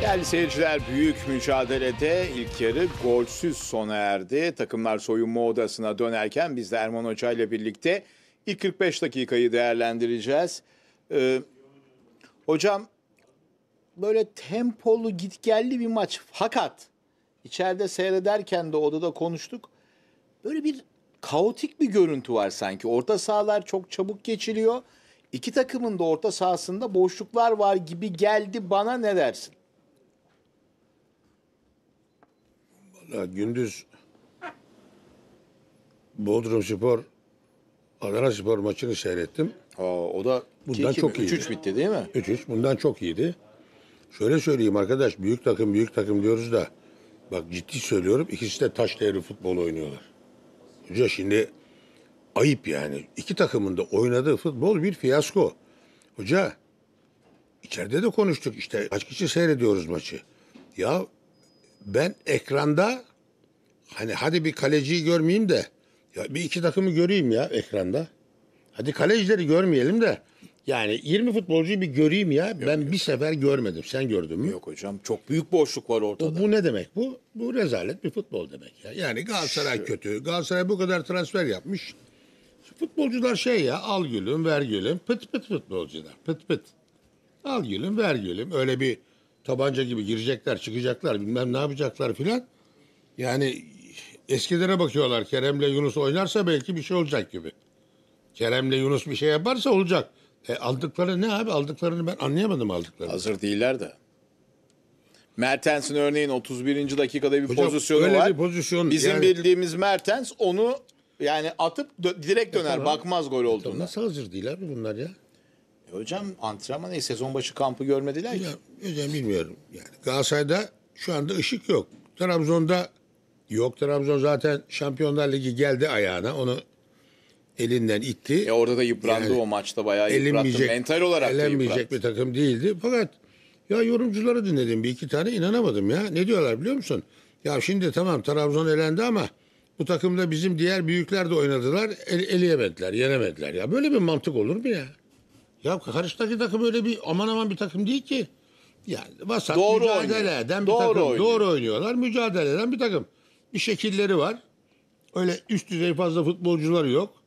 Değerli seyirciler büyük mücadelede ilk yarı golsüz sona erdi. Takımlar soyunma odasına dönerken biz de Erman Hoca ile birlikte ilk 45 dakikayı değerlendireceğiz. Ee, hocam böyle tempolu gitgelli bir maç fakat içeride seyrederken de odada konuştuk. Böyle bir kaotik bir görüntü var sanki. Orta sahalar çok çabuk geçiliyor. İki takımın da orta sahasında boşluklar var gibi geldi bana ne dersin? gündüz Bodrum Spor Adana Spor maçını seyrettim. Aa, o da bundan çok iyiydi. 3-3 bitti değil mi? 3-3 bundan çok iyiydi. Şöyle söyleyeyim arkadaş büyük takım büyük takım diyoruz da bak ciddi söylüyorum ikisi de taş devri futbol oynuyorlar. Hoca şimdi ayıp yani. İki takımın da oynadığı futbol bir fiyasko. Hoca içeride de konuştuk işte kaç kişi seyrediyoruz maçı. Ya ben ekranda hani hadi bir kaleciyi görmeyeyim de ya bir iki takımı göreyim ya ekranda. Hadi kalecileri görmeyelim de yani 20 futbolcuyu bir göreyim ya. Yok, ben yok. bir sefer görmedim. Sen gördün mü? Yok hocam. Çok büyük boşluk var ortada. Bu, bu ne demek bu? Bu rezalet bir futbol demek ya. Yani Galatasaray Şu... kötü. Galatasaray bu kadar transfer yapmış. Futbolcular şey ya al gülüm ver gülüm. Pıt pıt futbolcular. Pıt pıt. Al gülüm ver gülüm. Öyle bir tabanca gibi girecekler, çıkacaklar, bilmem ne yapacaklar filan. Yani eskilere bakıyorlar. Kerem'le Yunus oynarsa belki bir şey olacak gibi. Kerem'le Yunus bir şey yaparsa olacak. E, aldıkları ne abi? Aldıklarını ben anlayamadım aldıklarını. Hazır değiller de. Mertens'in örneğin 31. dakikada bir Hocam, pozisyonu öyle var. Bir pozisyon, Bizim yani... bildiğimiz Mertens onu yani atıp dö- direkt döner. E, tamam. Bakmaz gol olduğuna. E, tamam, nasıl hazır değil abi bunlar ya? E hocam antrenman değil, sezon başı kampı görmediler ki. Ya, hocam bilmiyorum. Yani Galatasaray'da şu anda ışık yok. Trabzon'da yok. Trabzon zaten Şampiyonlar Ligi geldi ayağına. Onu elinden itti. E orada da yıprandı yani, o maçta bayağı yıprattı. Mental olarak elenmeyecek da yıprattı. bir takım değildi. Fakat ya yorumcuları dinledim bir iki tane inanamadım ya. Ne diyorlar biliyor musun? Ya şimdi tamam Trabzon elendi ama bu takımda bizim diğer büyükler de oynadılar. El, eleyemediler, yenemediler. Ya böyle bir mantık olur mu ya? Ya karşıdaki takım öyle bir aman aman bir takım değil ki. Yani vasat Doğru mücadele oynuyor. eden bir Doğru takım. oynuyor. Doğru oynuyorlar. Mücadele eden bir takım. Bir şekilleri var. Öyle üst düzey fazla futbolcuları yok.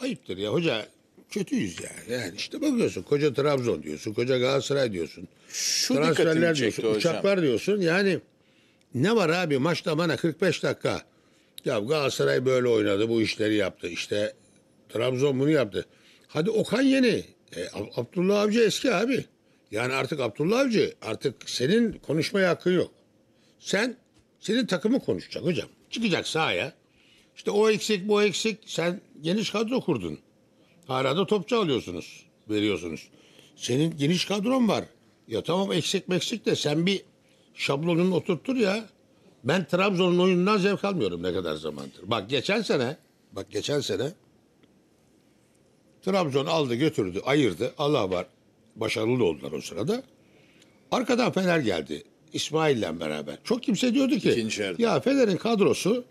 Ayıptır ya hoca kötüyüz yani. yani işte bakıyorsun koca Trabzon diyorsun, koca Galatasaray diyorsun. Şu dikkatimi transferler diyorsun, hocam. uçaklar diyorsun. Yani ne var abi maçta bana 45 dakika. Ya Galatasaray böyle oynadı, bu işleri yaptı. İşte Trabzon bunu yaptı. Hadi Okan Yeni e, Abdullah Avcı eski abi. Yani artık Abdullah Avcı artık senin konuşmaya hakkın yok. Sen senin takımı konuşacak hocam. Çıkacak sahaya. İşte o eksik bu eksik. Sen geniş kadro kurdun. Hala da topçu alıyorsunuz. Veriyorsunuz. Senin geniş kadron var. Ya tamam eksik meksik de sen bir şablonunu oturttur ya. Ben Trabzon'un oyunundan zevk almıyorum ne kadar zamandır. Bak geçen sene, bak geçen sene Trabzon aldı götürdü ayırdı. Allah var başarılı oldular o sırada. Arkadan Fener geldi. İsmail'le beraber. Çok kimse diyordu ki ya Fener'in kadrosu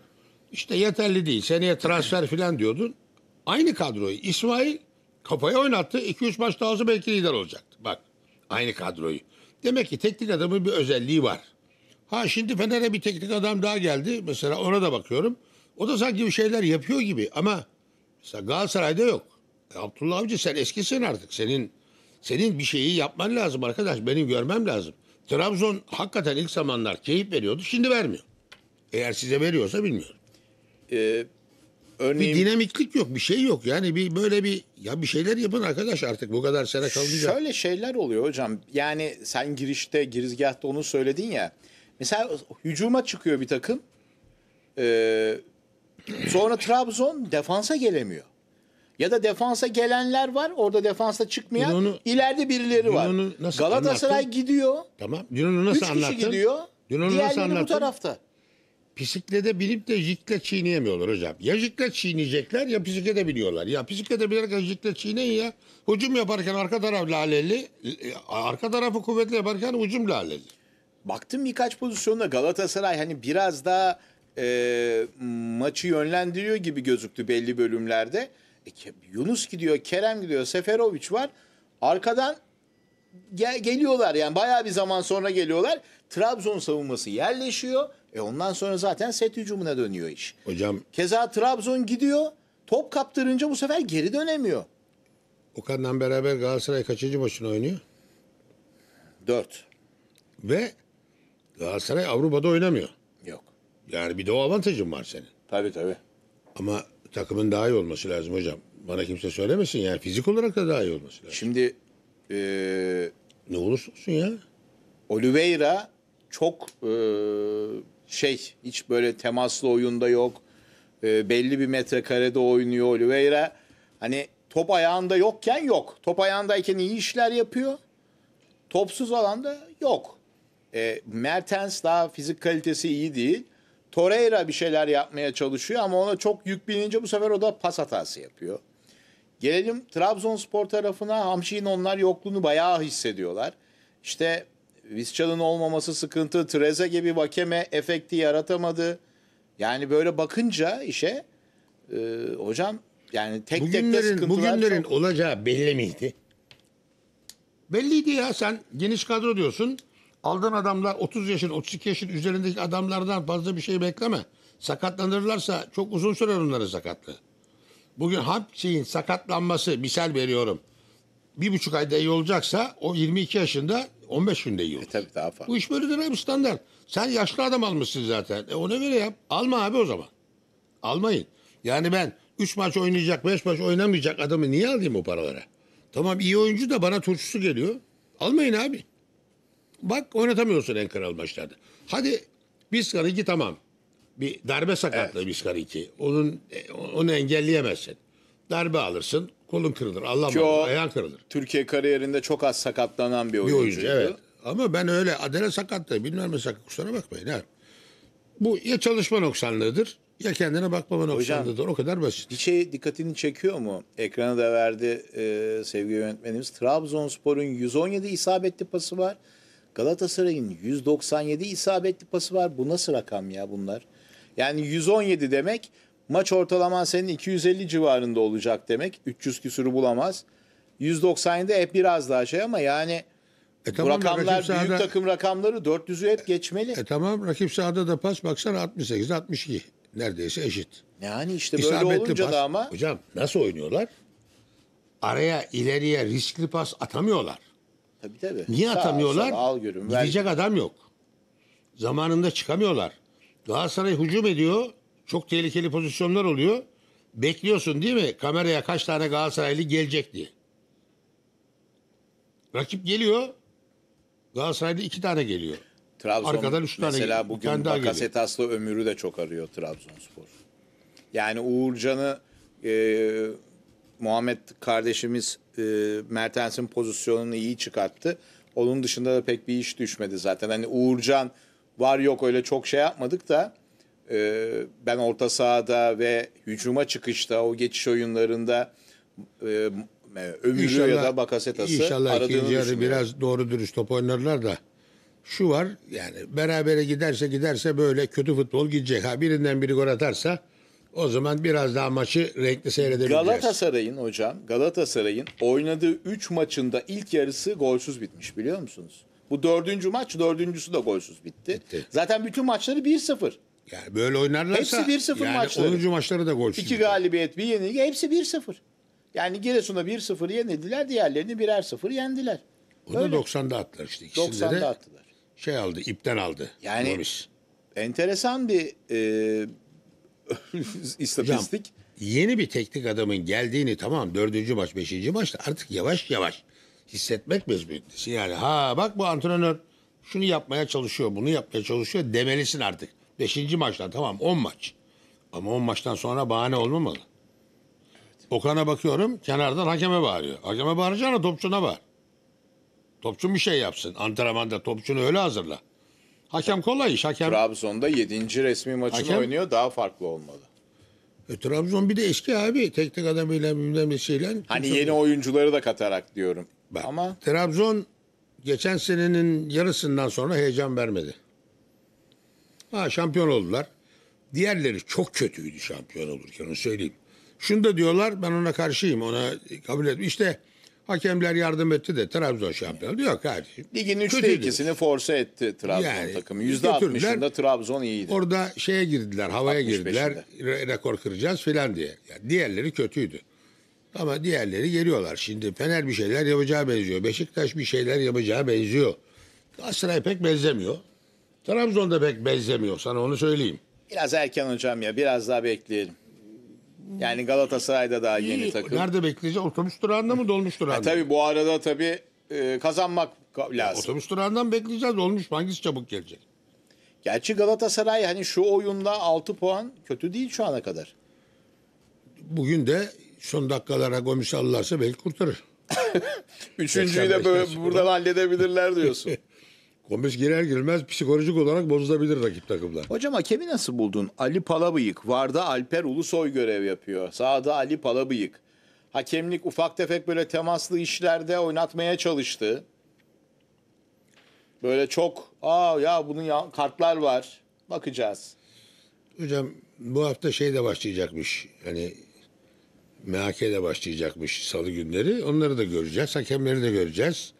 işte yeterli değil. Seneye transfer falan diyordun. Aynı kadroyu İsmail kafaya oynattı. 2-3 maç daha olsa belki lider olacaktı. Bak aynı kadroyu. Demek ki teknik adamın bir özelliği var. Ha şimdi Fener'e bir teknik adam daha geldi. Mesela ona da bakıyorum. O da sanki bir şeyler yapıyor gibi ama mesela Galatasaray'da yok. E, Abdullah Avcı sen eskisin artık. Senin senin bir şeyi yapman lazım arkadaş. Benim görmem lazım. Trabzon hakikaten ilk zamanlar keyif veriyordu. Şimdi vermiyor. Eğer size veriyorsa bilmiyorum. Ee, örneğin... Bir dinamiklik yok, bir şey yok. Yani bir böyle bir ya bir şeyler yapın arkadaş artık bu kadar sene kalınca. Şöyle şeyler oluyor hocam. Yani sen girişte, girizgahta onu söyledin ya. Mesela hücuma çıkıyor bir takım. Ee, sonra Trabzon defansa gelemiyor. Ya da defansa gelenler var. Orada defansa çıkmayan Yunan'ı, ileride birileri var. Nasıl Galatasaray anlattın? gidiyor. Tamam. Yunan'ı nasıl Üç anlattın? Üç kişi gidiyor. Yunan'ı nasıl anlattın? bu tarafta. Bisiklete binip de jikle çiğneyemiyorlar hocam. Ya jikle çiğneyecekler ya bisiklete biniyorlar. Ya bisiklete binerken jikle çiğneyin ya. Hücum yaparken arka taraf laleli, arka tarafı kuvvetli yaparken hücum laleli. Baktım birkaç pozisyonda Galatasaray hani biraz daha e, maçı yönlendiriyor gibi gözüktü belli bölümlerde. E, Yunus gidiyor, Kerem gidiyor, Seferovic var. Arkadan gel, geliyorlar yani bayağı bir zaman sonra geliyorlar. Trabzon savunması yerleşiyor. E ondan sonra zaten set hücumuna dönüyor iş. Hocam Keza Trabzon gidiyor. Top kaptırınca bu sefer geri dönemiyor. Okan'la beraber Galatasaray kaçıncı maçını oynuyor? Dört. Ve Galatasaray Avrupa'da oynamıyor. Yok. Yani bir de o avantajın var senin. Tabii tabii. Ama takımın daha iyi olması lazım hocam. Bana kimse söylemesin yani fizik olarak da daha iyi olması lazım. Şimdi e, ne olursa olsun ya. Oliveira çok e, şey hiç böyle temaslı oyunda yok. E, belli bir metrekarede oynuyor Oliveira. Hani top ayağında yokken yok. Top ayağındayken iyi işler yapıyor. Topsuz alanda yok. E, Mertens daha fizik kalitesi iyi değil. Torreira bir şeyler yapmaya çalışıyor ama ona çok yük binince bu sefer o da pas hatası yapıyor. Gelelim Trabzonspor tarafına. Hamşi'nin onlar yokluğunu bayağı hissediyorlar. İşte Viscal'ın olmaması sıkıntı. Treze gibi vakeme efekti yaratamadı. Yani böyle bakınca işe e, hocam yani tek bugünlerin, tek de sıkıntılar Bugünlerin çok... olacağı belli miydi? Belliydi ya sen geniş kadro diyorsun. Aldığın adamlar 30 yaşın, 32 yaşın üzerindeki adamlardan fazla bir şey bekleme. Sakatlanırlarsa çok uzun sürer onların sakatlığı. Bugün Hampçi'nin sakatlanması misal veriyorum. Bir buçuk ayda iyi olacaksa o 22 yaşında 15 günde iyi e, olur. E tabii daha fazla. Bu iş böyledir abi standart. Sen yaşlı adam almışsın zaten. E ona göre yap. Alma abi o zaman. Almayın. Yani ben 3 maç oynayacak, 5 maç oynamayacak adamı niye alayım o paralara? Tamam iyi oyuncu da bana turşusu geliyor. Almayın abi. Bak oynatamıyorsun en kral maçlarda. Hadi Biskar 2 tamam. Bir darbe sakatlığı evet. Biskar 2. Onun, e, onu engelleyemezsin. Darbe alırsın kolun kırılır. Allah Ki ayağın kırılır. Türkiye kariyerinde çok az sakatlanan bir oyuncu. Bir oyuncu evet. Ama ben öyle adele sakatlığı bilmem ne sakat kusura bakmayın. Ha. Bu ya çalışma noksanlığıdır ya kendine bakmama noksanlığıdır. O kadar basit. Bir şey dikkatini çekiyor mu? Ekrana da verdi e, sevgili yönetmenimiz. Trabzonspor'un 117 isabetli pası var. Galatasaray'ın 197 isabetli pası var. Bu nasıl rakam ya bunlar? Yani 117 demek maç ortalama senin 250 civarında olacak demek. 300 küsürü bulamaz. 197 hep e, biraz daha şey ama yani e tamam, rakamlar büyük sahada, takım rakamları 400'ü hep geçmeli. E, e tamam rakip sahada da pas baksana 68 62 neredeyse eşit. Yani işte İsabetli olunca pas, da ama hocam nasıl oynuyorlar? Araya ileriye riskli pas atamıyorlar. Tabii tabii. Niye Sağ atamıyorlar? Al, al görüm, Gidecek adam yok. Zamanında çıkamıyorlar. Galatasaray hücum ediyor. Çok tehlikeli pozisyonlar oluyor. Bekliyorsun değil mi? Kameraya kaç tane Galatasaraylı gelecek diye. Rakip geliyor. Galatasaray'da iki tane geliyor. Trabzon Arkadan üç tane mesela bugün Bakasetas'la ömürü de çok arıyor Trabzonspor. Yani Uğurcan'ı e, Muhammed kardeşimiz e, Mertens'in pozisyonunu iyi çıkarttı. Onun dışında da pek bir iş düşmedi zaten. Hani Uğurcan var yok öyle çok şey yapmadık da e, ben orta sahada ve hücuma çıkışta o geçiş oyunlarında e, e Ömürü inşallah, ya da Bakasetas'ı inşallah aradığını yarı biraz doğru dürüst top oynarlar da şu var yani berabere giderse giderse böyle kötü futbol gidecek. Ha birinden biri gol atarsa o zaman biraz daha maçı renkli seyredebiliriz. Galatasaray'ın hocam, Galatasaray'ın oynadığı 3 maçında ilk yarısı golsüz bitmiş biliyor musunuz? Bu dördüncü maç, dördüncüsü de golsüz bitti. bitti. Zaten bütün maçları 1-0. Yani böyle oynarlarsa hepsi 1-0 yani maçları. 10. maçları da golsüz. İki galibiyet, bir yenilgi hepsi 1-0. Yani Giresun'a 1-0 yenildiler, diğerlerini birer 0 yendiler. Bunu Öyle. 90'da attılar işte. İkisinde 90'da attılar. Şey aldı, ipten aldı. Yani Norris. enteresan bir e, istatistik. Hocam, yeni bir teknik adamın geldiğini tamam dördüncü maç, beşinci maçta artık yavaş yavaş hissetmek mecburiyetindesin. Yani ha bak bu antrenör şunu yapmaya çalışıyor, bunu yapmaya çalışıyor demelisin artık. Beşinci maçtan tamam on maç. Ama on maçtan sonra bahane olmamalı. Evet. Okan'a bakıyorum kenardan hakeme bağırıyor. Hakeme bağıracağına topçuna bağır. Topçun bir şey yapsın. Antrenmanda topçunu öyle hazırla. Hakem kolay iş. Hakem Trabzon'da 7. resmi maçını Hakem- oynuyor daha farklı olmalı. E, Trabzon bir de eski abi. Teknik adamıyla bilmem ne şeyle. Hani yeni oyuncuları da katarak diyorum. Bak, Ama Trabzon geçen senenin yarısından sonra heyecan vermedi. Ha şampiyon oldular. Diğerleri çok kötüydü şampiyon olurken onu söyleyeyim. Şunu da diyorlar ben ona karşıyım ona kabul etmiyorum. İşte Hakemler yardım etti de Trabzon şampiyon Yok kardeşim. Ligin 3'te 2'sini force etti Trabzon Yani takımı. götürdüler. %60'ında Trabzon iyiydi. Orada şeye girdiler, havaya 65'inde. girdiler. re- rekor kıracağız filan diye. Ya diğerleri kötüydü. Ama diğerleri geliyorlar. Şimdi Fener bir şeyler yapacağı benziyor. Beşiktaş bir şeyler yapacağı benziyor. Galatasaray pek benzemiyor. Trabzon da pek benzemiyor. Sana onu söyleyeyim. Biraz erken hocam ya biraz daha bekleyelim. Yani Galatasaray'da daha yeni takım. Nerede bekleyeceğiz? Otobüs durağında mı dolmuş durağında? E, mı? tabii bu arada tabii e, kazanmak lazım. Otobüs durağından bekleyeceğiz. Dolmuş mu? hangisi çabuk gelecek? Gerçi Galatasaray hani şu oyunda 6 puan kötü değil şu ana kadar. Bugün de son dakikalara Gomis alırlarsa belki kurtarır. Üçüncüyü de böyle buradan halledebilirler diyorsun. 15 girer girmez psikolojik olarak bozulabilir rakip takımlar. Hocam hakemi nasıl buldun? Ali Palabıyık. Varda Alper Ulusoy görev yapıyor. Sağda Ali Palabıyık. Hakemlik ufak tefek böyle temaslı işlerde oynatmaya çalıştı. Böyle çok aa ya bunun ya, kartlar var. Bakacağız. Hocam bu hafta şey de başlayacakmış. Hani MHK de başlayacakmış salı günleri. Onları da göreceğiz. Hakemleri de göreceğiz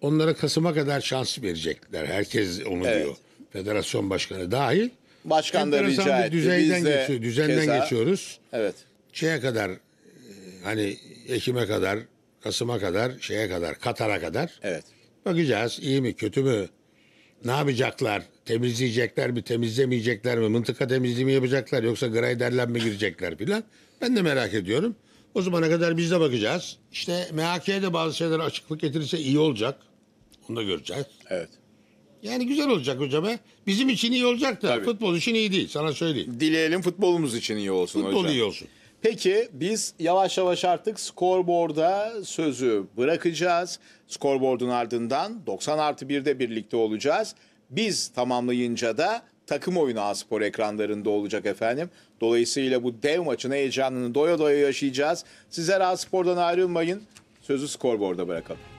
onlara Kasım'a kadar şans verecekler. Herkes onu evet. diyor. Federasyon başkanı dahil. Başkan da rica etti. Düzeyden Biz geçiyor, düzenden keza, geçiyoruz. Evet. Şeye kadar e, hani Ekim'e kadar, Kasım'a kadar, şeye kadar, Katar'a kadar. Evet. Bakacağız iyi mi kötü mü? Ne yapacaklar? Temizleyecekler mi, temizlemeyecekler mi? Mıntıka temizliği mi yapacaklar yoksa grayderlen mi girecekler filan? Ben de merak ediyorum. O zamana kadar biz de bakacağız. İşte MHK'ye de bazı şeyler açıklık getirirse iyi olacak. Onu da göreceğiz. Evet. Yani güzel olacak hocam. He. Bizim için iyi olacak da Tabii. futbol için iyi değil sana söyleyeyim. Dileyelim futbolumuz için iyi olsun Futbol hocam. iyi olsun. Peki biz yavaş yavaş artık skorboarda sözü bırakacağız. Skorboardun ardından 90 artı 1'de birlikte olacağız. Biz tamamlayınca da takım oyunu Aspor ekranlarında olacak efendim. Dolayısıyla bu dev maçın heyecanını doya doya yaşayacağız. Sizler Aspor'dan ayrılmayın. Sözü skorboarda bırakalım.